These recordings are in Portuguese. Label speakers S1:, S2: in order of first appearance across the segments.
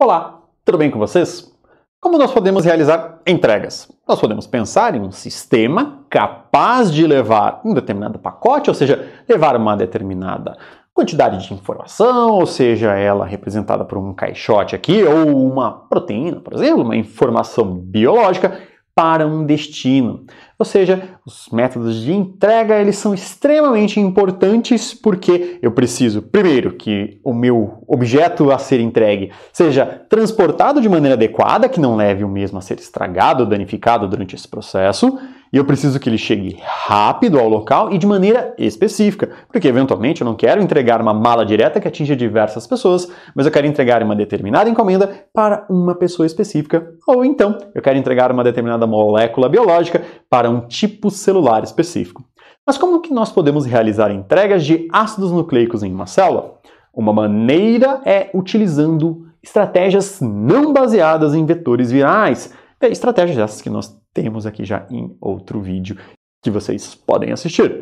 S1: Olá, tudo bem com vocês? Como nós podemos realizar entregas? Nós podemos pensar em um sistema capaz de levar um determinado pacote, ou seja, levar uma determinada quantidade de informação, ou seja, ela representada por um caixote aqui, ou uma proteína, por exemplo, uma informação biológica, para um destino. Ou seja, os métodos de entrega eles são extremamente importantes porque eu preciso, primeiro, que o meu objeto a ser entregue seja transportado de maneira adequada, que não leve o mesmo a ser estragado, danificado durante esse processo. E eu preciso que ele chegue rápido ao local e de maneira específica, porque eventualmente eu não quero entregar uma mala direta que atinja diversas pessoas, mas eu quero entregar uma determinada encomenda para uma pessoa específica, ou então eu quero entregar uma determinada molécula biológica para um tipo celular específico. Mas como que nós podemos realizar entregas de ácidos nucleicos em uma célula? Uma maneira é utilizando estratégias não baseadas em vetores virais, é estratégias essas que nós temos aqui já em outro vídeo que vocês podem assistir.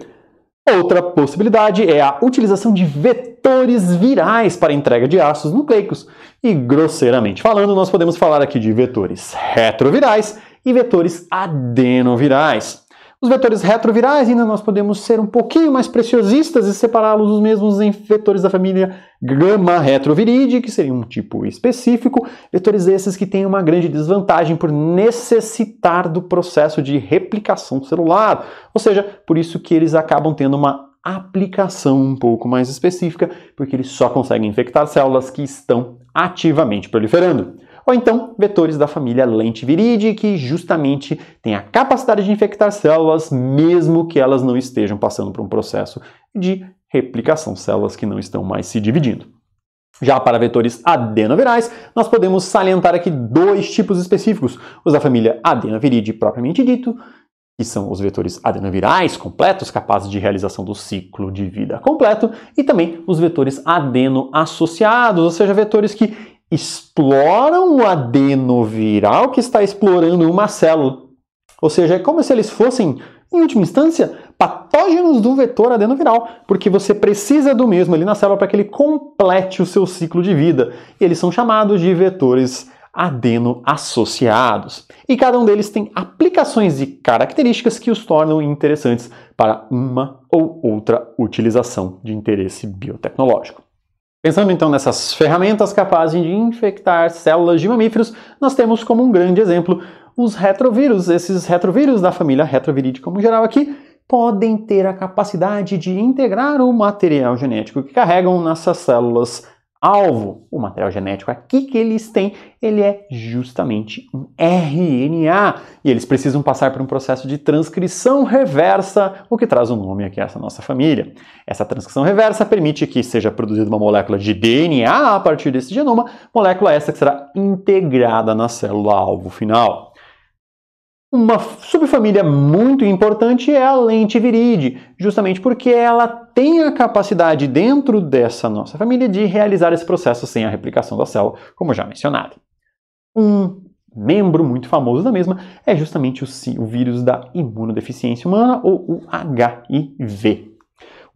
S1: Outra possibilidade é a utilização de vetores virais para entrega de ácidos nucleicos. E grosseiramente falando, nós podemos falar aqui de vetores retrovirais e vetores adenovirais. Os vetores retrovirais ainda nós podemos ser um pouquinho mais preciosistas e separá-los dos mesmos em vetores da família gama retroviride, que seria um tipo específico, vetores esses que têm uma grande desvantagem por necessitar do processo de replicação celular, ou seja, por isso que eles acabam tendo uma aplicação um pouco mais específica, porque eles só conseguem infectar células que estão ativamente proliferando. Ou então, vetores da família lentiviride, que justamente têm a capacidade de infectar células, mesmo que elas não estejam passando por um processo de replicação, células que não estão mais se dividindo. Já para vetores adenovirais, nós podemos salientar aqui dois tipos específicos: os da família adenoviride propriamente dito, que são os vetores adenovirais completos, capazes de realização do ciclo de vida completo, e também os vetores adenoassociados, associados, ou seja, vetores que exploram o adenoviral que está explorando uma célula. Ou seja, é como se eles fossem, em última instância, patógenos do vetor adenoviral, porque você precisa do mesmo ali na célula para que ele complete o seu ciclo de vida. E eles são chamados de vetores adenoassociados. E cada um deles tem aplicações e características que os tornam interessantes para uma ou outra utilização de interesse biotecnológico. Pensando então nessas ferramentas capazes de infectar células de mamíferos, nós temos como um grande exemplo os retrovírus. Esses retrovírus da família Retroviridae como geral aqui podem ter a capacidade de integrar o material genético que carregam nessas células alvo, o material genético aqui que eles têm, ele é justamente um RNA. E eles precisam passar por um processo de transcrição reversa, o que traz o nome aqui a essa nossa família. Essa transcrição reversa permite que seja produzida uma molécula de DNA a partir desse genoma, molécula essa que será integrada na célula alvo final. Uma subfamília muito importante é a viride, justamente porque ela tem a capacidade dentro dessa nossa família de realizar esse processo sem a replicação da célula, como já mencionado. Um membro muito famoso da mesma é justamente o, o vírus da imunodeficiência humana, ou o HIV.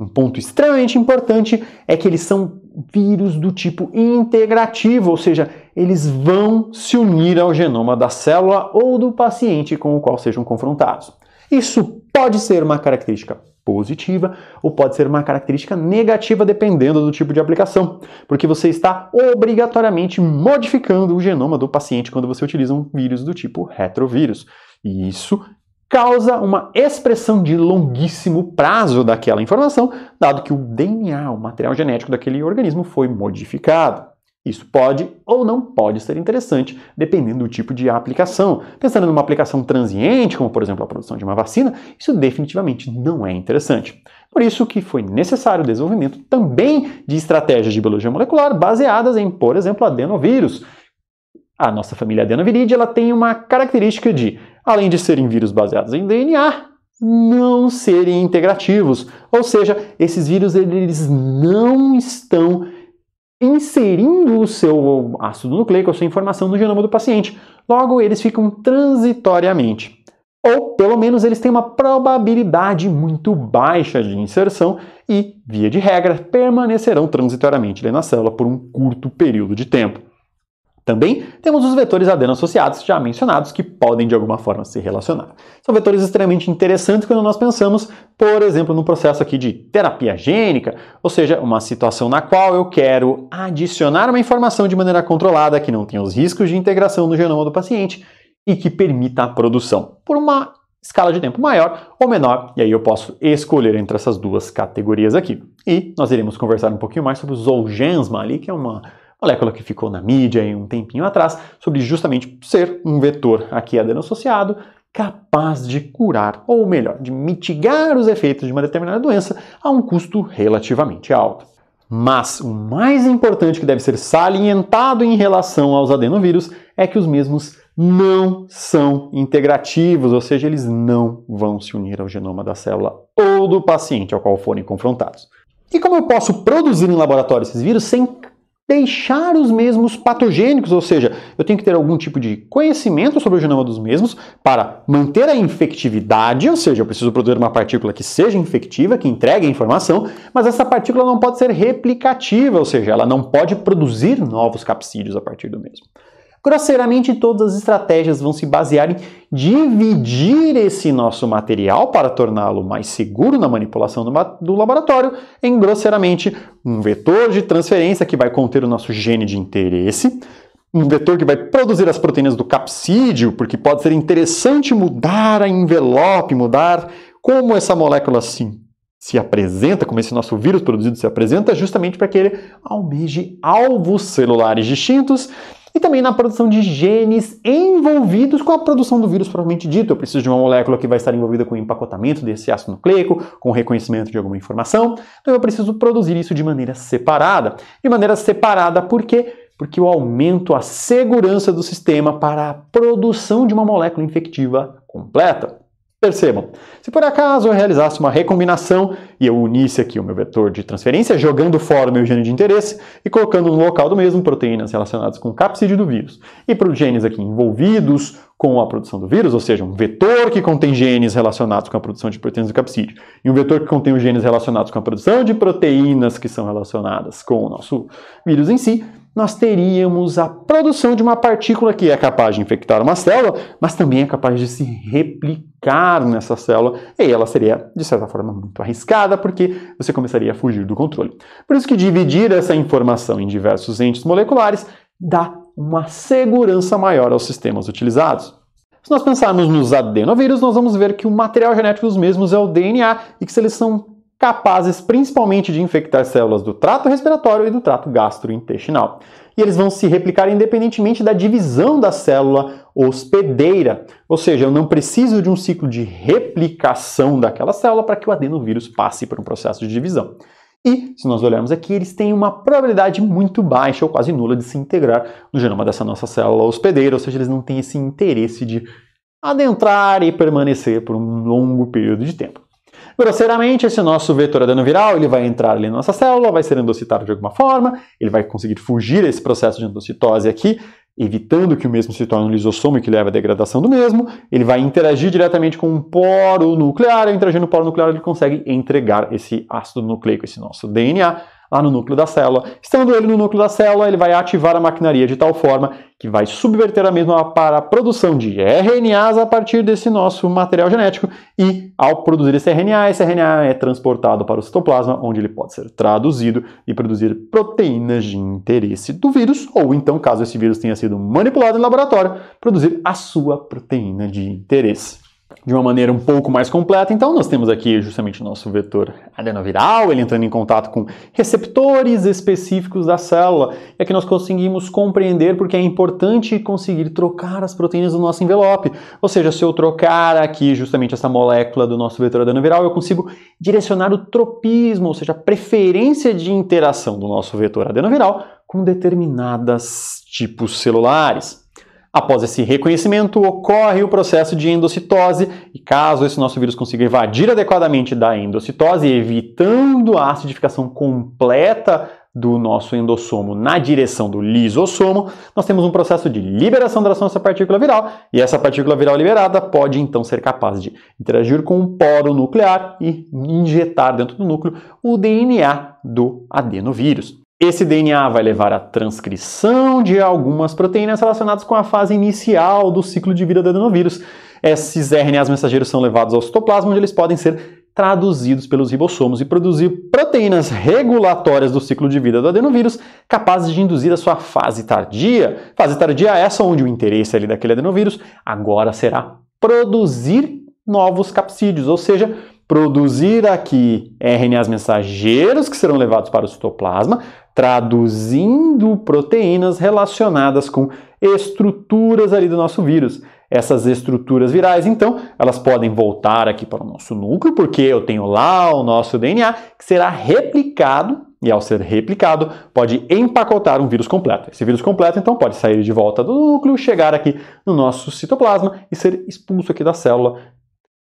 S1: Um ponto extremamente importante é que eles são vírus do tipo integrativo, ou seja, eles vão se unir ao genoma da célula ou do paciente com o qual sejam confrontados. Isso pode ser uma característica positiva ou pode ser uma característica negativa dependendo do tipo de aplicação, porque você está obrigatoriamente modificando o genoma do paciente quando você utiliza um vírus do tipo retrovírus. E isso causa uma expressão de longuíssimo prazo daquela informação, dado que o DNA, o material genético daquele organismo, foi modificado. Isso pode ou não pode ser interessante, dependendo do tipo de aplicação. Pensando numa aplicação transiente, como por exemplo a produção de uma vacina, isso definitivamente não é interessante. Por isso que foi necessário o desenvolvimento também de estratégias de biologia molecular baseadas em, por exemplo, adenovírus. A nossa família adenoviridia ela tem uma característica de, além de serem vírus baseados em DNA, não serem integrativos. Ou seja, esses vírus eles não estão inserindo o seu ácido nucleico, a sua informação no genoma do paciente. Logo, eles ficam transitoriamente. Ou, pelo menos, eles têm uma probabilidade muito baixa de inserção e, via de regra, permanecerão transitoriamente na célula por um curto período de tempo. Também temos os vetores adeno associados já mencionados que podem de alguma forma se relacionar. São vetores extremamente interessantes quando nós pensamos, por exemplo, no processo aqui de terapia gênica, ou seja, uma situação na qual eu quero adicionar uma informação de maneira controlada que não tenha os riscos de integração no genoma do paciente e que permita a produção por uma escala de tempo maior ou menor, e aí eu posso escolher entre essas duas categorias aqui. E nós iremos conversar um pouquinho mais sobre o Zolgensma ali, que é uma molécula que ficou na mídia em um tempinho atrás, sobre justamente ser um vetor aqui adeno-associado capaz de curar, ou melhor, de mitigar os efeitos de uma determinada doença a um custo relativamente alto. Mas o mais importante que deve ser salientado em relação aos adenovírus é que os mesmos não são integrativos, ou seja, eles não vão se unir ao genoma da célula ou do paciente ao qual forem confrontados. E como eu posso produzir em laboratório esses vírus sem deixar os mesmos patogênicos, ou seja, eu tenho que ter algum tipo de conhecimento sobre o genoma dos mesmos para manter a infectividade, ou seja, eu preciso produzir uma partícula que seja infectiva, que entregue a informação, mas essa partícula não pode ser replicativa, ou seja, ela não pode produzir novos capsídeos a partir do mesmo. Grosseiramente, todas as estratégias vão se basear em dividir esse nosso material para torná-lo mais seguro na manipulação do, do, laboratório em, grosseiramente, um vetor de transferência que vai conter o nosso gene de interesse, um vetor que vai produzir as proteínas do capsídeo, porque pode ser interessante mudar a envelope, mudar como essa molécula sim se apresenta, como esse nosso vírus produzido se apresenta, justamente para que ele almeje alvos celulares distintos e também na produção de genes envolvidos com a produção do vírus propriamente dito. Eu preciso de uma molécula que vai estar envolvida com o empacotamento desse ácido nucleico, com o reconhecimento de alguma informação. Então eu preciso produzir isso de maneira separada. De maneira separada por quê? Porque eu aumento a segurança do sistema para a produção de uma molécula infectiva completa. Percebam, se por acaso eu realizasse uma recombinação e eu unisse aqui o meu vetor de transferência, jogando fora o meu gene de interesse e colocando no local do mesmo proteínas relacionadas com o capsídeo do vírus, e para os genes aqui envolvidos com a produção do vírus, ou seja, um vetor que contém genes relacionados com a produção de proteínas do capsídeo e um vetor que contém os genes relacionados com a produção de proteínas que são relacionadas com o nosso vírus em si, nós teríamos a produção de uma partícula que é capaz de infectar uma célula, mas também é capaz de se replicar nessa célula, e ela seria, de certa forma, muito arriscada, porque você começaria a fugir do controle. Por isso que dividir essa informação em diversos entes moleculares dá uma segurança maior aos sistemas utilizados. Se nós pensarmos nos adenovírus, nós vamos ver que o material genético dos mesmos é o DNA e que se eles são capazes principalmente de infectar células do trato respiratório e do trato gastrointestinal. E eles vão se replicar independentemente da divisão da célula hospedeira, ou seja, eu não preciso de um ciclo de replicação daquela célula para que o adenovírus passe por um processo de divisão. E, se nós olharmos aqui, eles têm uma probabilidade muito baixa ou quase nula de se integrar no genoma dessa nossa célula hospedeira, ou seja, eles não têm esse interesse de adentrar e permanecer por um longo período de tempo grosseiramente, esse nosso vetor adenoviral ele vai entrar ali na nossa célula, vai ser endocitado de alguma forma, ele vai conseguir fugir desse processo de endocitose aqui, evitando que o mesmo se torne um lisossomo que leve à degradação do mesmo. Ele vai interagir diretamente com um poro nuclear, e interagindo no poro nuclear ele consegue entregar esse ácido nucleico, esse nosso DNA, lá no núcleo da célula. Estando ele no núcleo da célula, ele vai ativar a maquinaria de tal forma que vai subverter a mesma para a produção de RNAs a partir desse nosso material genético e, ao produzir esse RNA, esse RNA é transportado para o citoplasma, onde ele pode ser traduzido e produzir proteínas de interesse do vírus, ou então, caso esse vírus tenha sido manipulado em laboratório, produzir a sua proteína de interesse de uma maneira um pouco mais completa. Então, nós temos aqui justamente o nosso vetor adenoviral, ele entrando em contato com receptores específicos da célula. É que nós conseguimos compreender porque é importante conseguir trocar as proteínas do nosso envelope. Ou seja, se eu trocar aqui justamente essa molécula do nosso vetor adenoviral, eu consigo direcionar o tropismo, ou seja, a preferência de interação do nosso vetor adenoviral com determinados tipos celulares. Após esse reconhecimento, ocorre o processo de endocitose, e caso esse nosso vírus consiga evadir adequadamente da endocitose, evitando a acidificação completa do nosso endossomo na direção do lisossomo, nós temos um processo de liberação da nossa partícula viral, e essa partícula viral liberada pode então ser capaz de interagir com um poro nuclear e injetar dentro do núcleo o DNA do adenovírus. Esse DNA vai levar à transcrição de algumas proteínas relacionadas com a fase inicial do ciclo de vida do adenovírus. Esses RNAs mensageiros são levados ao citoplasma, onde eles podem ser traduzidos pelos ribossomos e produzir proteínas regulatórias do ciclo de vida do adenovírus, capazes de induzir a sua fase tardia. Fase tardia é essa onde o interesse ali daquele adenovírus agora será produzir novos capsídeos, ou seja, produzir aqui RNAs mensageiros que serão levados para o citoplasma, traduzindo proteínas relacionadas com estruturas ali do nosso vírus. Essas estruturas virais, então, elas podem voltar aqui para o nosso núcleo, porque eu tenho lá o nosso DNA que será replicado e ao ser replicado, pode empacotar um vírus completo. Esse vírus completo, então, pode sair de volta do núcleo, chegar aqui no nosso citoplasma e ser expulso aqui da célula,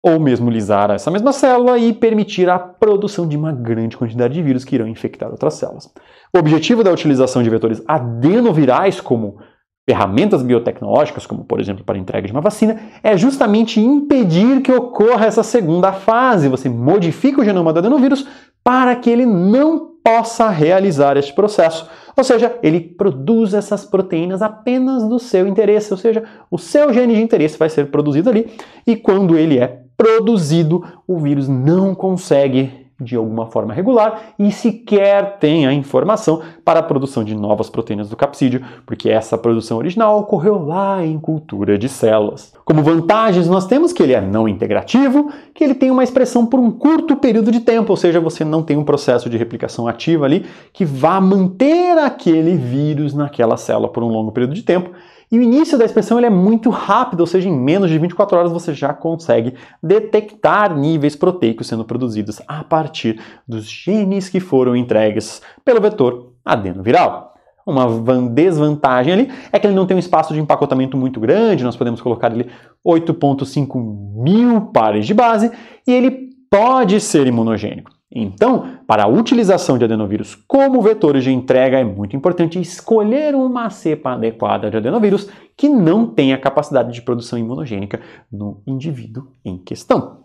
S1: ou mesmo lisar essa mesma célula e permitir a produção de uma grande quantidade de vírus que irão infectar outras células. O objetivo da utilização de vetores adenovirais como ferramentas biotecnológicas, como por exemplo para a entrega de uma vacina, é justamente impedir que ocorra essa segunda fase. Você modifica o genoma do adenovírus para que ele não possa realizar este processo. Ou seja, ele produz essas proteínas apenas do seu interesse, ou seja, o seu gene de interesse vai ser produzido ali, e quando ele é produzido, o vírus não consegue de alguma forma regular e sequer tem a informação para a produção de novas proteínas do capsídeo, porque essa produção original ocorreu lá em cultura de células. Como vantagens, nós temos que ele é não integrativo, que ele tem uma expressão por um curto período de tempo, ou seja, você não tem um processo de replicação ativa ali que vá manter aquele vírus naquela célula por um longo período de tempo e o início da expressão ele é muito rápido, ou seja, em menos de 24 horas você já consegue detectar níveis proteicos sendo produzidos a partir dos genes que foram entregues pelo vetor adenoviral. Uma desvantagem ali é que ele não tem um espaço de empacotamento muito grande, nós podemos colocar ali 8,5 mil pares de base e ele pode ser imunogênico. Então, para a utilização de adenovírus como vetores de entrega, é muito importante escolher uma cepa adequada de adenovírus que não tenha capacidade de produção imunogênica no indivíduo em questão.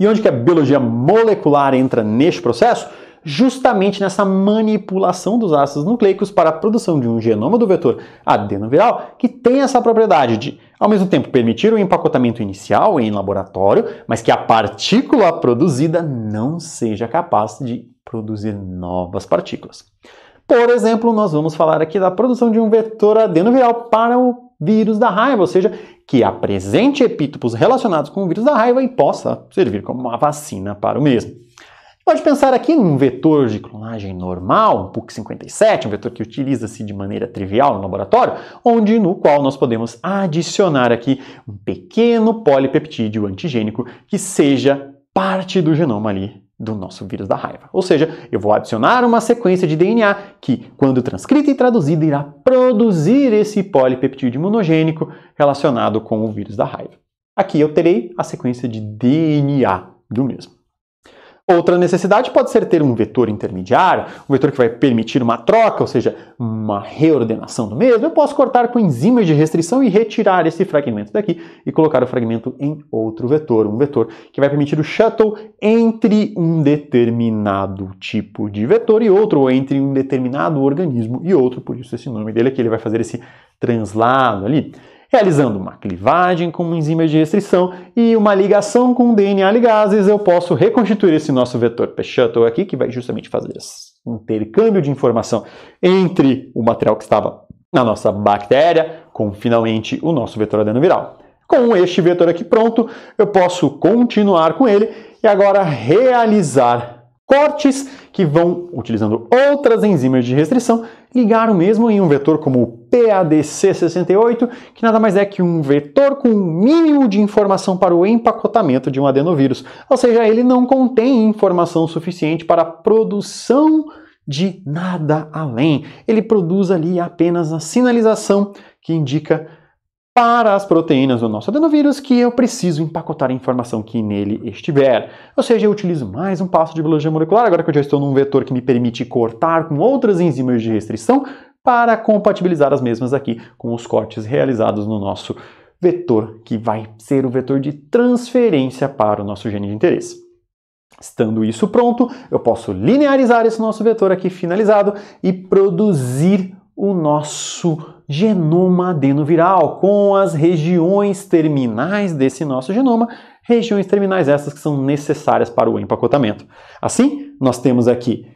S1: E onde que a biologia molecular entra neste processo? Justamente nessa manipulação dos ácidos nucleicos para a produção de um genoma do vetor adenoviral que tem essa propriedade de ao mesmo tempo, permitir o empacotamento inicial em laboratório, mas que a partícula produzida não seja capaz de produzir novas partículas. Por exemplo, nós vamos falar aqui da produção de um vetor adenoviral para o vírus da raiva, ou seja, que apresente epítopos relacionados com o vírus da raiva e possa servir como uma vacina para o mesmo. Pode pensar aqui num vetor de clonagem normal, um PUC57, um vetor que utiliza-se de maneira trivial no laboratório, onde no qual nós podemos adicionar aqui um pequeno polipeptídeo antigênico que seja parte do genoma ali do nosso vírus da raiva. Ou seja, eu vou adicionar uma sequência de DNA que, quando transcrita e traduzida, irá produzir esse polipeptídeo monogênico relacionado com o vírus da raiva. Aqui eu terei a sequência de DNA do mesmo. Outra necessidade pode ser ter um vetor intermediário, um vetor que vai permitir uma troca, ou seja, uma reordenação do mesmo. Eu posso cortar com enzimas de restrição e retirar esse fragmento daqui e colocar o fragmento em outro vetor, um vetor que vai permitir o shuttle entre um determinado tipo de vetor e outro, ou entre um determinado organismo e outro, por isso esse nome dele aqui, ele vai fazer esse translado ali. Realizando uma clivagem com uma enzima de restrição e uma ligação com DNA ligases, eu posso reconstituir esse nosso vetor P-shuttle aqui, que vai justamente fazer esse intercâmbio de informação entre o material que estava na nossa bactéria com, finalmente, o nosso vetor adenoviral. Com este vetor aqui pronto, eu posso continuar com ele e agora realizar cortes que vão, utilizando outras enzimas de restrição, ligar o mesmo em um vetor como o PADC68, que nada mais é que um vetor com um mínimo de informação para o empacotamento de um adenovírus. Ou seja, ele não contém informação suficiente para a produção de nada além. Ele produz ali apenas a sinalização que indica para as proteínas do nosso adenovírus que eu preciso empacotar a informação que nele estiver. Ou seja, eu utilizo mais um passo de biologia molecular, agora que eu já estou num vetor que me permite cortar com outras enzimas de restrição para compatibilizar as mesmas aqui com os cortes realizados no nosso vetor, que vai ser o vetor de transferência para o nosso gene de interesse. Estando isso pronto, eu posso linearizar esse nosso vetor aqui finalizado e produzir o nosso genoma adenoviral, com as regiões terminais desse nosso genoma, regiões terminais essas que são necessárias para o empacotamento. Assim, nós temos aqui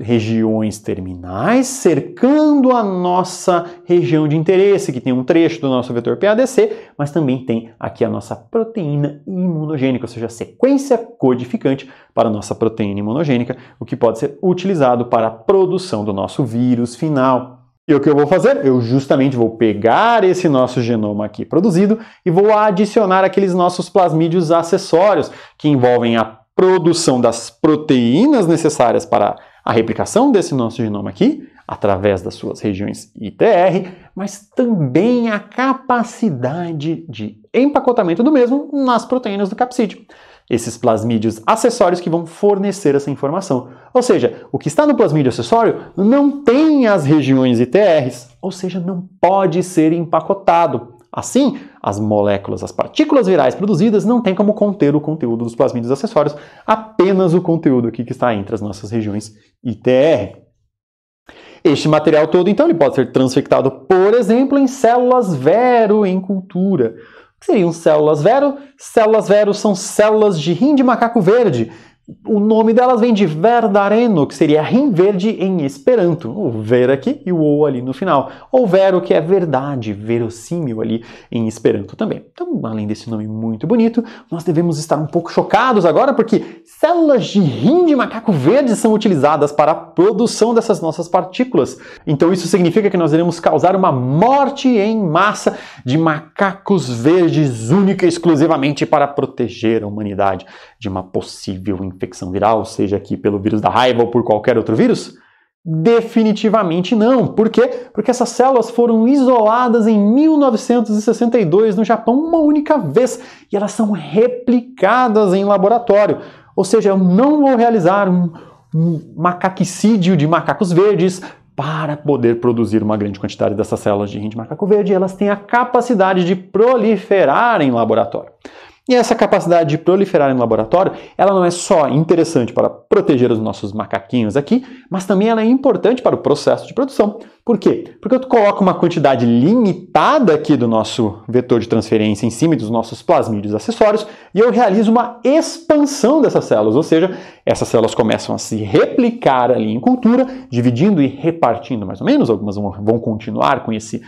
S1: regiões terminais, cercando a nossa região de interesse, que tem um trecho do nosso vetor PADC, mas também tem aqui a nossa proteína imunogênica, ou seja, a sequência codificante para a nossa proteína imunogênica, o que pode ser utilizado para a produção do nosso vírus final. E o que eu vou fazer? Eu justamente vou pegar esse nosso genoma aqui produzido e vou adicionar aqueles nossos plasmídios acessórios, que envolvem a produção das proteínas necessárias para a replicação desse nosso genoma aqui, através das suas regiões ITR, mas também a capacidade de empacotamento do mesmo nas proteínas do capsídeo. Esses plasmídeos acessórios que vão fornecer essa informação. Ou seja, o que está no plasmídio acessório não tem as regiões ITRs, ou seja, não pode ser empacotado. Assim, as moléculas, as partículas virais produzidas não têm como conter o conteúdo dos plasmídios acessórios, apenas o conteúdo aqui que está entre as nossas regiões ITR. Este material todo, então, ele pode ser transfectado, por exemplo, em células vero em cultura. O que seriam células vero? Células vero são células de rim de macaco verde, o nome delas vem de Verdareno, que seria rim verde em esperanto. O ver aqui e o o ali no final. Ou vero, que é verdade, verossímil ali em esperanto também. Então, além desse nome muito bonito, nós devemos estar um pouco chocados agora, porque células de rim de macaco verde são utilizadas para a produção dessas nossas partículas. Então, isso significa que nós iremos causar uma morte em massa de macacos verdes única e exclusivamente para proteger a humanidade de uma possível infecção viral, seja aqui pelo vírus da raiva ou por qualquer outro vírus? Definitivamente não. Por quê? Porque essas células foram isoladas em 1962 no Japão uma única vez e elas são replicadas em laboratório. Ou seja, eu não vou realizar um, um macaquicídio de macacos verdes para poder produzir uma grande quantidade dessas células de rinde macaco verde. Elas têm a capacidade de proliferar em laboratório. E essa capacidade de proliferar em laboratório, ela não é só interessante para proteger os nossos macaquinhos aqui, mas também ela é importante para o processo de produção. Por quê? Porque eu coloco uma quantidade limitada aqui do nosso vetor de transferência em cima dos nossos plasmídeos acessórios e eu realizo uma expansão dessas células, ou seja, essas células começam a se replicar ali em cultura, dividindo e repartindo mais ou menos, algumas vão continuar com esse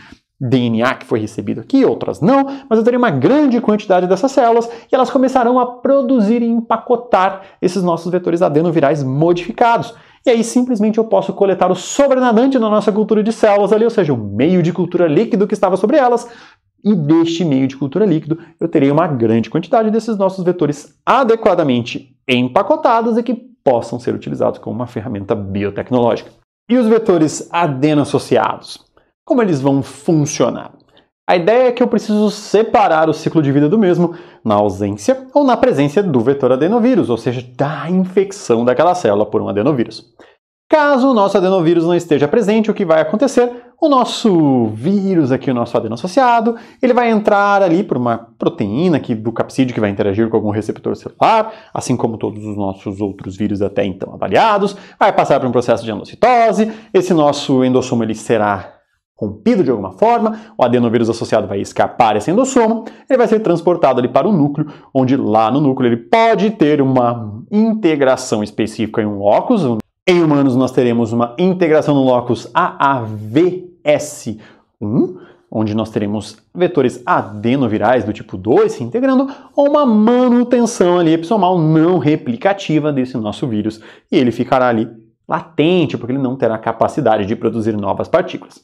S1: DNA que foi recebido aqui, outras não, mas eu terei uma grande quantidade dessas células e elas começarão a produzir e empacotar esses nossos vetores adenovirais modificados. E aí simplesmente eu posso coletar o sobrenadante da nossa cultura de células ali, ou seja, o meio de cultura líquido que estava sobre elas, e deste meio de cultura líquido eu terei uma grande quantidade desses nossos vetores adequadamente empacotados e que possam ser utilizados como uma ferramenta biotecnológica. E os vetores adeno associados? Como eles vão funcionar? A ideia é que eu preciso separar o ciclo de vida do mesmo na ausência ou na presença do vetor adenovírus, ou seja, da infecção daquela célula por um adenovírus. Caso o nosso adenovírus não esteja presente, o que vai acontecer? O nosso vírus aqui, o nosso adeno associado, ele vai entrar ali por uma proteína aqui do capsídeo que vai interagir com algum receptor celular, assim como todos os nossos outros vírus até então avaliados, vai passar por um processo de endocitose, esse nosso endossomo ele será rompido de alguma forma, o adenovírus associado vai escapar esse endossomo, ele vai ser transportado ali para o núcleo, onde lá no núcleo ele pode ter uma integração específica em um locus. Em humanos nós teremos uma integração no locus AAVS1, onde nós teremos vetores adenovirais do tipo 2 se integrando, ou uma manutenção ali epsomal não replicativa desse nosso vírus, e ele ficará ali latente, porque ele não terá capacidade de produzir novas partículas.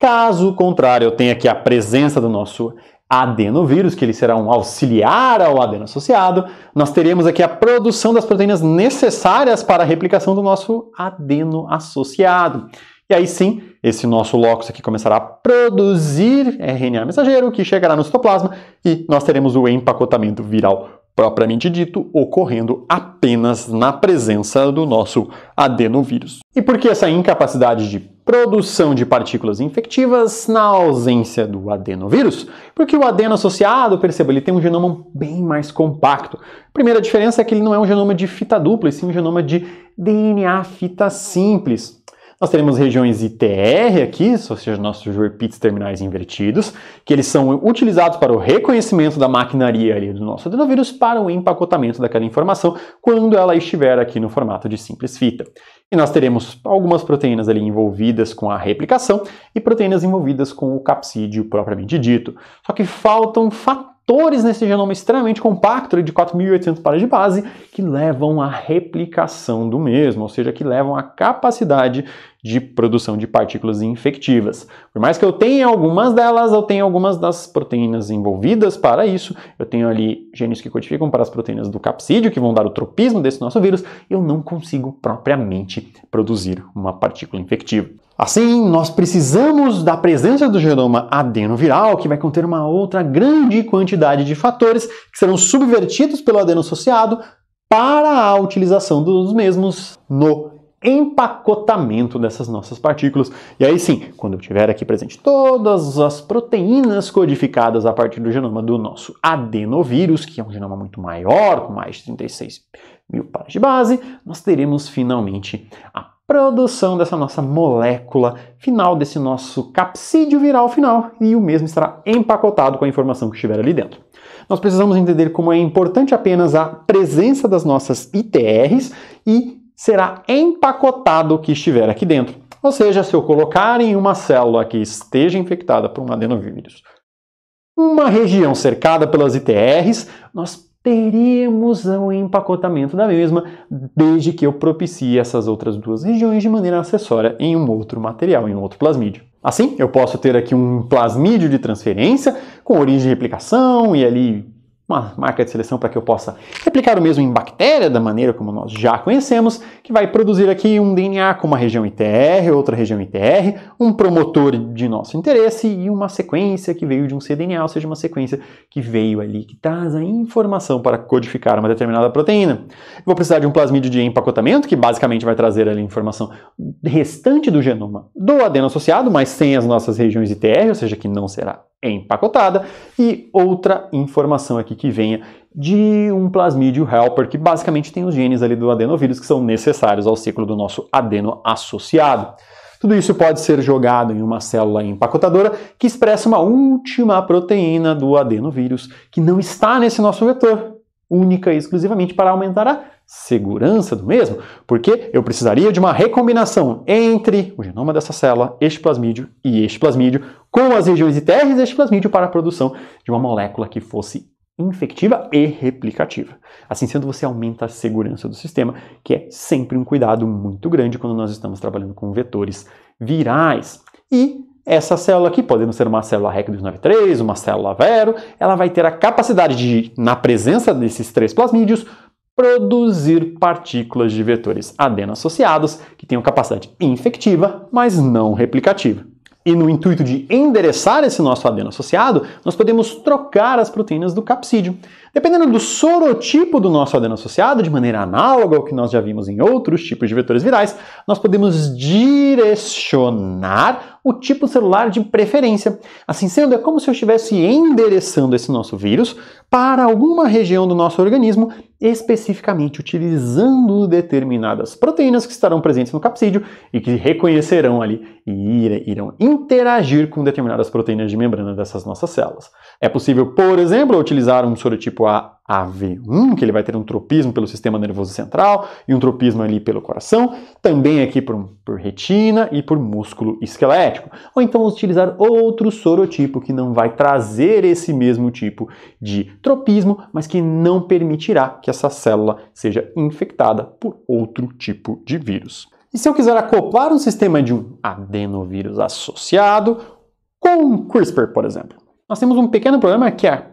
S1: Caso contrário, eu tenho aqui a presença do nosso adenovírus, que ele será um auxiliar ao adeno associado, nós teremos aqui a produção das proteínas necessárias para a replicação do nosso adeno associado. E aí sim, esse nosso locus aqui começará a produzir RNA mensageiro, que chegará no citoplasma e nós teremos o empacotamento viral propriamente dito, ocorrendo apenas na presença do nosso adenovírus. E por que essa incapacidade de produção de partículas infectivas na ausência do adenovírus? Porque o adeno associado, perceba, ele tem um genoma bem mais compacto. A primeira diferença é que ele não é um genoma de fita dupla, e sim um genoma de DNA fita simples. Nós teremos regiões ITR aqui, ou seja, nossos repeats terminais invertidos, que eles são utilizados para o reconhecimento da maquinaria ali do nosso adenovírus para o empacotamento daquela informação quando ela estiver aqui no formato de simples fita. E nós teremos algumas proteínas ali envolvidas com a replicação e proteínas envolvidas com o capsídeo propriamente dito. Só que faltam fatores fatores nesse genoma extremamente compacto de 4.800 pares de base que levam à replicação do mesmo, ou seja, que levam à capacidade de produção de partículas infectivas. Por mais que eu tenha algumas delas, eu tenho algumas das proteínas envolvidas para isso. Eu tenho ali genes que codificam para as proteínas do capsídeo, que vão dar o tropismo desse nosso vírus. Eu não consigo propriamente produzir uma partícula infectiva. Assim, nós precisamos da presença do genoma adenoviral, que vai conter uma outra grande quantidade de fatores que serão subvertidos pelo adeno associado para a utilização dos mesmos no empacotamento dessas nossas partículas. E aí sim, quando eu tiver aqui presente todas as proteínas codificadas a partir do genoma do nosso adenovírus, que é um genoma muito maior, com mais de 36 mil pares de base, nós teremos finalmente a produção dessa nossa molécula final, desse nosso capsídeo viral final, e o mesmo estará empacotado com a informação que estiver ali dentro. Nós precisamos entender como é importante apenas a presença das nossas ITRs e será empacotado o que estiver aqui dentro. Ou seja, se eu colocar em uma célula que esteja infectada por um adenovírus uma região cercada pelas ITRs, nós teríamos um empacotamento da mesma, desde que eu propicie essas outras duas regiões de maneira acessória em um outro material, em um outro plasmídio. Assim, eu posso ter aqui um plasmídio de transferência com origem de replicação e ali uma marca de seleção para que eu possa replicar o mesmo em bactéria da maneira como nós já conhecemos, que vai produzir aqui um DNA com uma região ITR, outra região ITR, um promotor de nosso interesse e uma sequência que veio de um cDNA, ou seja, uma sequência que veio ali, que traz a informação para codificar uma determinada proteína. vou precisar de um plasmídio de empacotamento, que basicamente vai trazer ali a informação restante do genoma do adeno associado, mas sem as nossas regiões ITR, ou seja, que não será empacotada. E outra informação aqui que venha de um plasmídio helper, que basicamente tem os genes ali do adenovírus que são necessários ao ciclo do nosso adeno associado. Tudo isso pode ser jogado em uma célula empacotadora que expressa uma última proteína do adenovírus que não está nesse nosso vetor, única e exclusivamente para aumentar a segurança do mesmo, porque eu precisaria de uma recombinação entre o genoma dessa célula, este plasmídio e este plasmídio, com as regiões internas deste plasmídio para a produção de uma molécula que fosse infectiva e replicativa. Assim sendo, você aumenta a segurança do sistema, que é sempre um cuidado muito grande quando nós estamos trabalhando com vetores virais. E essa célula aqui, podendo ser uma célula REC293, uma célula Vero, ela vai ter a capacidade de, na presença desses três plasmídios, produzir partículas de vetores adeno associados que tenham capacidade infectiva, mas não replicativa. E no intuito de endereçar esse nosso adeno associado, nós podemos trocar as proteínas do capsídeo. Dependendo do sorotipo do nosso adeno associado, de maneira análoga ao que nós já vimos em outros tipos de vetores virais, nós podemos direcionar o tipo celular de preferência. Assim sendo, é como se eu estivesse endereçando esse nosso vírus para alguma região do nosso organismo especificamente utilizando determinadas proteínas que estarão presentes no capsídeo e que reconhecerão ali e irão interagir com determinadas proteínas de membrana dessas nossas células. É possível, por exemplo, utilizar um sorotipo A AV1, que ele vai ter um tropismo pelo sistema nervoso central e um tropismo ali pelo coração, também aqui por, por retina e por músculo esquelético. Ou então utilizar outro sorotipo que não vai trazer esse mesmo tipo de tropismo, mas que não permitirá que essa célula seja infectada por outro tipo de vírus. E se eu quiser acoplar um sistema de um adenovírus associado com um CRISPR, por exemplo, nós temos um pequeno problema que é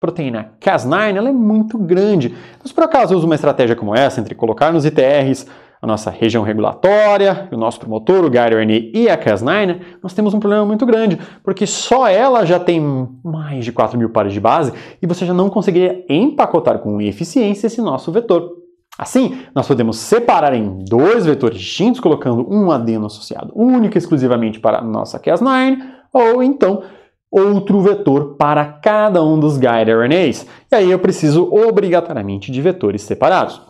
S1: proteína Cas9 ela é muito grande. Então, se por acaso usa uma estratégia como essa, entre colocar nos ITRs a nossa região regulatória, o nosso promotor, o GARNI e a Cas9, nós temos um problema muito grande, porque só ela já tem mais de 4 mil pares de base e você já não conseguiria empacotar com eficiência esse nosso vetor. Assim, nós podemos separar em dois vetores distintos, colocando um adeno associado único exclusivamente para a nossa Cas9, ou então outro vetor para cada um dos guide RNAs. E aí eu preciso obrigatoriamente de vetores separados.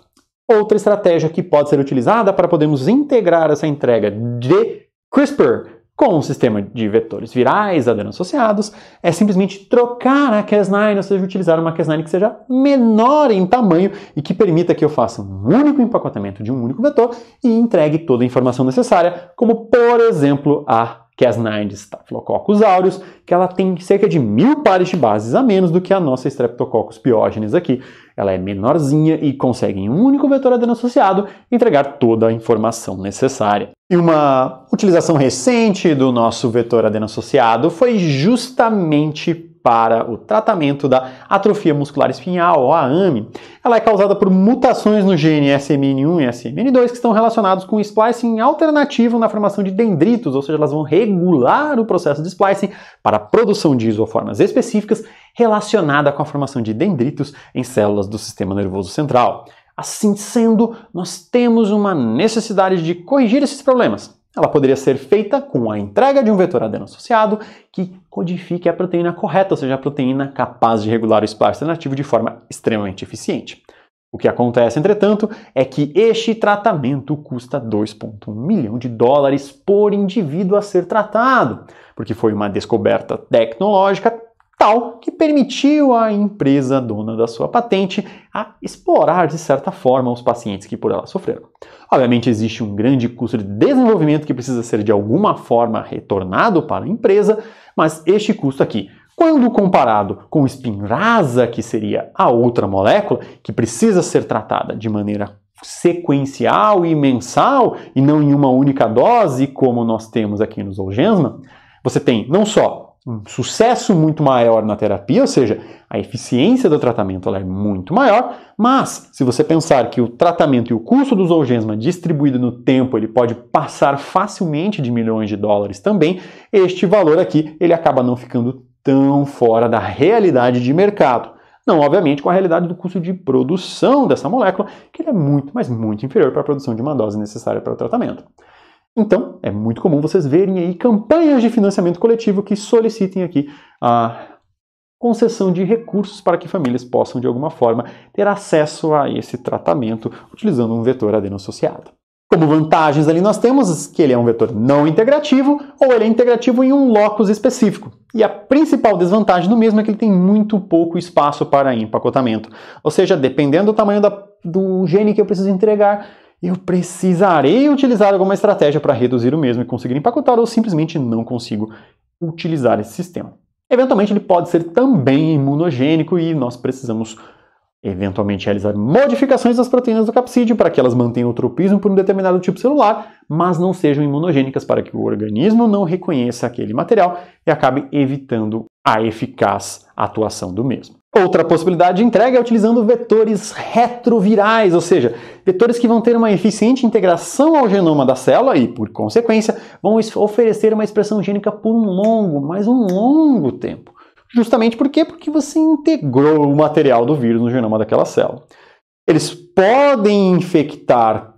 S1: Outra estratégia que pode ser utilizada para podermos integrar essa entrega de CRISPR com um sistema de vetores virais, adenos associados, é simplesmente trocar a Cas9, ou seja, utilizar uma Cas9 que seja menor em tamanho e que permita que eu faça um único empacotamento de um único vetor e entregue toda a informação necessária, como por exemplo a que é as Nine Staphylococcus aureus, que ela tem cerca de mil pares de bases a menos do que a nossa Streptococcus pyogenes aqui. Ela é menorzinha e consegue, em um único vetor adeno associado, entregar toda a informação necessária. E uma utilização recente do nosso vetor adeno associado foi justamente para o tratamento da atrofia muscular espinhal, ou AAME, ela é causada por mutações no gene SMN1 e SMN2 que estão relacionados com splicing alternativo na formação de dendritos, ou seja, elas vão regular o processo de splicing para a produção de isoformas específicas relacionada com a formação de dendritos em células do sistema nervoso central. Assim sendo, nós temos uma necessidade de corrigir esses problemas ela poderia ser feita com a entrega de um vetor adeno associado que codifique a proteína correta, ou seja, a proteína capaz de regular o espaço alternativo de forma extremamente eficiente. O que acontece, entretanto, é que este tratamento custa 2,1 milhão de dólares por indivíduo a ser tratado, porque foi uma descoberta tecnológica tal que permitiu à empresa dona da sua patente a explorar, de certa forma, os pacientes que por ela sofreram. Obviamente, existe um grande custo de desenvolvimento que precisa ser de alguma forma retornado para a empresa, mas este custo aqui, quando comparado com espinrasa, que seria a outra molécula, que precisa ser tratada de maneira sequencial e mensal, e não em uma única dose, como nós temos aqui no Zolgensma, você tem não só um sucesso muito maior na terapia, ou seja, a eficiência do tratamento é muito maior, mas se você pensar que o tratamento e o custo do Zolgensma distribuído no tempo, ele pode passar facilmente de milhões de dólares também, este valor aqui, ele acaba não ficando tão fora da realidade de mercado. Não, obviamente, com a realidade do custo de produção dessa molécula, que ele é muito, mas muito inferior para a produção de uma dose necessária para o tratamento. Então, é muito comum vocês verem aí campanhas de financiamento coletivo que solicitem aqui a concessão de recursos para que famílias possam, de alguma forma, ter acesso a esse tratamento utilizando um vetor adeno associado. Como vantagens ali nós temos que ele é um vetor não integrativo ou ele é integrativo em um locus específico. E a principal desvantagem do mesmo é que ele tem muito pouco espaço para empacotamento. Ou seja, dependendo do tamanho da, do gene que eu preciso entregar, eu precisarei utilizar alguma estratégia para reduzir o mesmo e conseguir empacotar, ou simplesmente não consigo utilizar esse sistema. Eventualmente, ele pode ser também imunogênico e nós precisamos eventualmente realizar modificações das proteínas do capsídeo para que elas mantenham o tropismo por um determinado tipo celular, mas não sejam imunogênicas para que o organismo não reconheça aquele material e acabe evitando a eficaz atuação do mesmo. Outra possibilidade de entrega é utilizando vetores retrovirais, ou seja, vetores que vão ter uma eficiente integração ao genoma da célula e, por consequência, vão oferecer uma expressão gênica por um longo, mas um longo tempo. Justamente por quê? Porque você integrou o material do vírus no genoma daquela célula. Eles podem infectar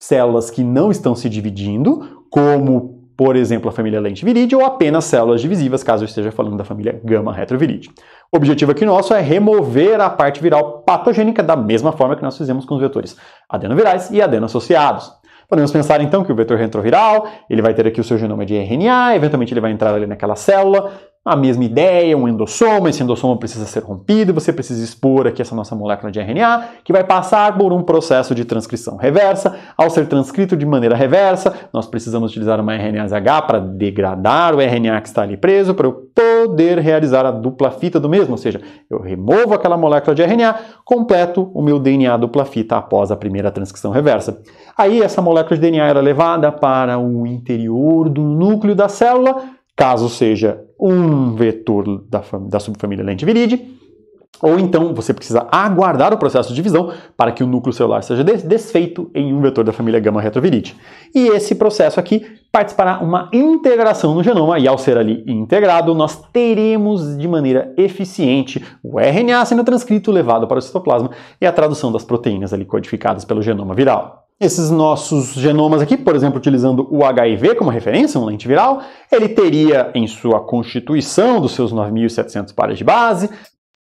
S1: células que não estão se dividindo, como, por exemplo, a família lentiviride, ou apenas células divisivas, caso eu esteja falando da família gama retroviride. O objetivo aqui nosso é remover a parte viral patogênica da mesma forma que nós fizemos com os vetores adenovirais e adenoassociados. Podemos pensar então que o vetor retroviral, ele vai ter aqui o seu genoma de RNA, eventualmente ele vai entrar ali naquela célula, a mesma ideia, um endossoma, esse endossoma precisa ser rompido, você precisa expor aqui essa nossa molécula de RNA, que vai passar por um processo de transcrição reversa. Ao ser transcrito de maneira reversa, nós precisamos utilizar uma H para degradar o RNA que está ali preso, para eu poder realizar a dupla fita do mesmo, ou seja, eu removo aquela molécula de RNA, completo o meu DNA dupla fita após a primeira transcrição reversa. Aí essa molécula de DNA era levada para o interior do núcleo da célula, caso seja um vetor da, da subfamília lentiviridae, ou então você precisa aguardar o processo de divisão para que o núcleo celular seja desfeito em um vetor da família gama retroviride E esse processo aqui participará uma integração no genoma e ao ser ali integrado, nós teremos de maneira eficiente o RNA sendo transcrito, levado para o citoplasma e a tradução das proteínas ali codificadas pelo genoma viral esses nossos genomas aqui, por exemplo, utilizando o HIV como referência, um lente viral, ele teria em sua constituição dos seus 9.700 pares de base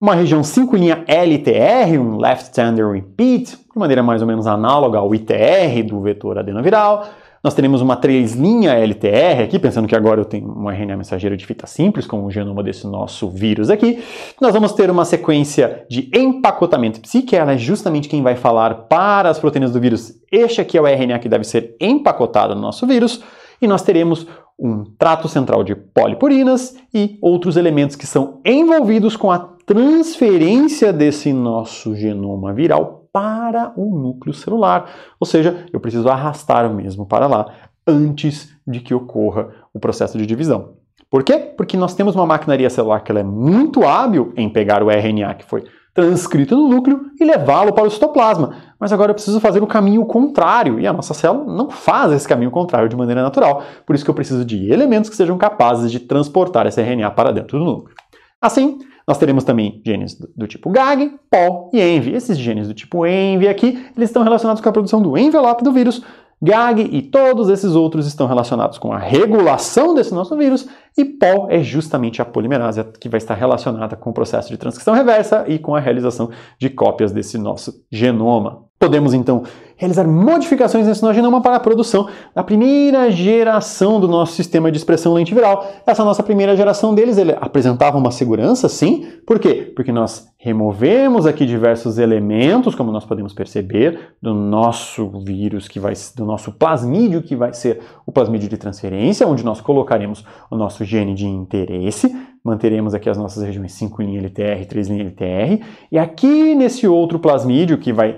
S1: uma região 5 linha LTR, um left-hander repeat, de maneira mais ou menos análoga ao ITR do vetor adenoviral, nós teremos uma 3-linha LTR aqui, pensando que agora eu tenho um RNA mensageiro de fita simples, com o genoma desse nosso vírus aqui. Nós vamos ter uma sequência de empacotamento psi, que ela é justamente quem vai falar para as proteínas do vírus. Este aqui é o RNA que deve ser empacotado no nosso vírus. E nós teremos um trato central de polipurinas e outros elementos que são envolvidos com a transferência desse nosso genoma viral para o núcleo celular. Ou seja, eu preciso arrastar o mesmo para lá antes de que ocorra o processo de divisão. Por quê? Porque nós temos uma maquinaria celular que é muito hábil em pegar o RNA que foi transcrito no núcleo e levá-lo para o citoplasma. Mas agora eu preciso fazer o caminho contrário e a nossa célula não faz esse caminho contrário de maneira natural. Por isso que eu preciso de elementos que sejam capazes de transportar esse RNA para dentro do núcleo. Assim, nós teremos também genes do, tipo GAG, POL e ENV. Esses genes do tipo ENV aqui, eles estão relacionados com a produção do envelope do vírus, GAG e todos esses outros estão relacionados com a regulação desse nosso vírus, e POL é justamente a polimerase que vai estar relacionada com o processo de transcrição reversa e com a realização de cópias desse nosso genoma. Podemos então realizar modificações nesse nó genoma é para a produção da primeira geração do nosso sistema de expressão lentiviral. Essa nossa primeira geração deles ele apresentava uma segurança, sim. Por quê? Porque nós removemos aqui diversos elementos, como nós podemos perceber, do nosso vírus que vai do nosso plasmídio que vai ser o plasmídio de transferência, onde nós colocaremos o nosso gene de interesse, manteremos aqui as nossas regiões 5' LTR, 3' LTR, e aqui nesse outro plasmídio que vai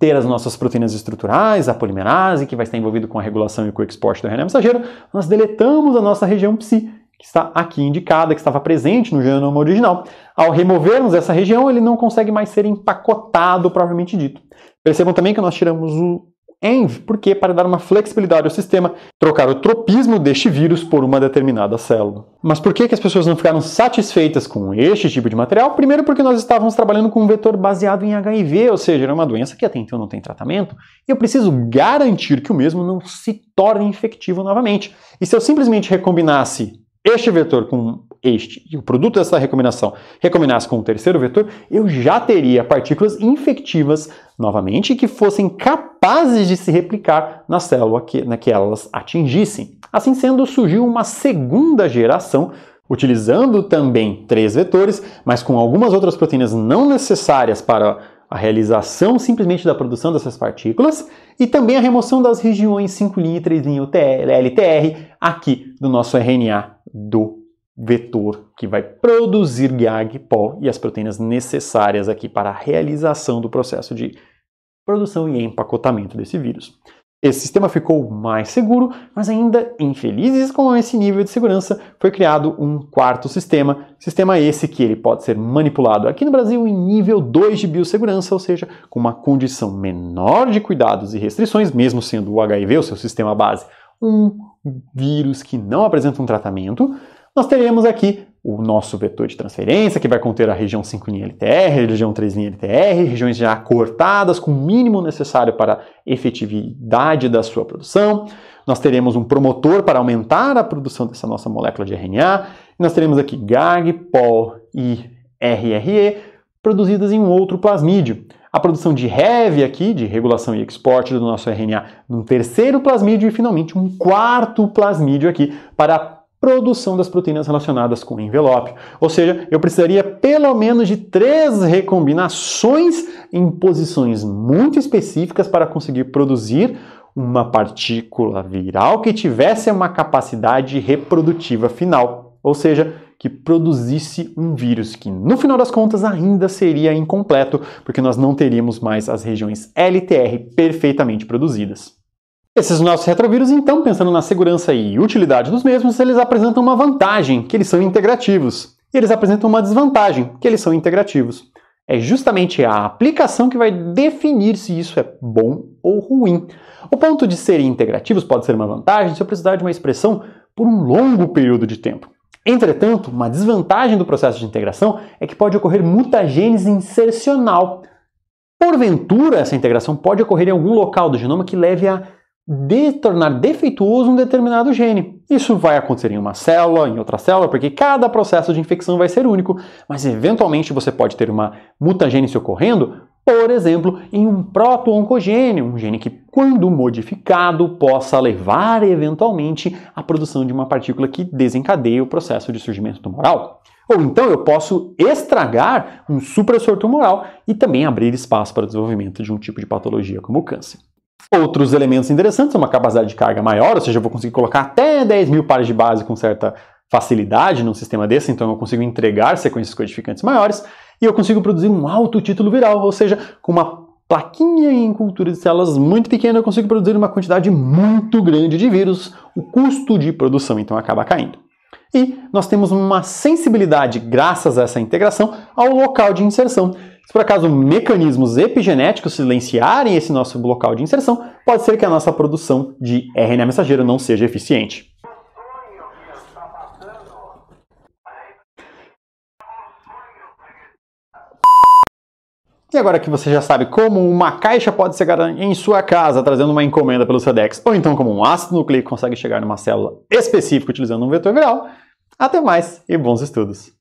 S1: ter as nossas proteínas estruturais, a polimerase, que vai estar envolvido com a regulação e com o exporte do RNA mensageiro, nós deletamos a nossa região psi, que está aqui indicada, que estava presente no genoma original. Ao removermos essa região, ele não consegue mais ser empacotado propriamente dito. Percebam também que nós tiramos o ENV, porque para dar uma flexibilidade ao sistema, trocar o tropismo deste vírus por uma determinada célula. Mas por que, as pessoas não ficaram satisfeitas com este tipo de material? Primeiro, porque nós estávamos trabalhando com um vetor baseado em HIV, ou seja, era uma doença que até então não tem tratamento, e eu preciso garantir que o mesmo não se torne infectivo novamente. E se eu simplesmente recombinasse este vetor com este e o produto dessa recombinação recombinasse com o terceiro vetor, eu já teria partículas infectivas novamente que fossem capazes de se replicar na célula que, na né, que elas atingissem. Assim sendo, surgiu uma segunda geração utilizando também três vetores, mas com algumas outras proteínas não necessárias para a realização simplesmente da produção dessas partículas e também a remoção das regiões 5' e 3' LTR aqui do nosso RNA do vetor que vai produzir GAG, pó e as proteínas necessárias aqui para a realização do processo de produção e empacotamento desse vírus. Esse sistema ficou mais seguro, mas ainda infelizes com esse nível de segurança, foi criado um quarto sistema, sistema esse que ele pode ser manipulado aqui no Brasil em nível 2 de biossegurança, ou seja, com uma condição menor de cuidados e restrições, mesmo sendo o HIV o seu sistema base, um vírus que não apresentam um tratamento, nós teremos aqui o nosso vetor de transferência, que vai conter a região 5-linha LTR, região 3-linha LTR, regiões já cortadas com o mínimo necessário para a efetividade da sua produção. Nós teremos um promotor para aumentar a produção dessa nossa molécula de RNA. E nós teremos aqui GAG, POL e RRE produzidas em um outro plasmídio a produção de heavy aqui, de regulação e exporte do nosso RNA, um terceiro plasmídio e finalmente um quarto plasmídio aqui para a produção das proteínas relacionadas com o envelope. Ou seja, eu precisaria pelo menos de três recombinações em posições muito específicas para conseguir produzir uma partícula viral que tivesse uma capacidade reprodutiva final. Ou seja, que produzisse um vírus que, no final das contas, ainda seria incompleto, porque nós não teríamos mais as regiões LTR perfeitamente produzidas. Esses nossos retrovírus, então, pensando na segurança e utilidade dos mesmos, eles apresentam uma vantagem, que eles são integrativos. E eles apresentam uma desvantagem, que eles são integrativos. É justamente a aplicação que vai definir se isso é bom ou ruim. O ponto de serem integrativos pode ser uma vantagem se eu precisar de uma expressão por um longo período de tempo. Entretanto, uma desvantagem do processo de integração é que pode ocorrer mutagênese insercional. Porventura, essa integração pode ocorrer em algum local do genoma que leve a de tornar defeituoso um determinado gene. Isso vai acontecer em uma célula, em outra célula, porque cada processo de infecção vai ser único, mas eventualmente você pode ter uma mutagênese ocorrendo por exemplo, em um proto-oncogênio, um gene que, quando modificado, possa levar eventualmente à produção de uma partícula que desencadeia o processo de surgimento tumoral. Ou então eu posso estragar um supressor tumoral e também abrir espaço para o desenvolvimento de um tipo de patologia como o câncer. Outros elementos interessantes são uma capacidade de carga maior, ou seja, eu vou conseguir colocar até 10 mil pares de base com certa facilidade num sistema desse, então eu consigo entregar sequências codificantes maiores e eu consigo produzir um alto título viral, ou seja, com uma plaquinha em cultura de células muito pequena, eu consigo produzir uma quantidade muito grande de vírus, o custo de produção então acaba caindo. E nós temos uma sensibilidade, graças a essa integração, ao local de inserção. Se por acaso mecanismos epigenéticos silenciarem esse nosso local de inserção, pode ser que a nossa produção de RNA mensageiro não seja eficiente. E agora que você já sabe como uma caixa pode chegar em sua casa trazendo uma encomenda pelo SEDEX, ou então como um ácido nucleico consegue chegar numa célula específica utilizando um vetor viral, até mais e bons estudos!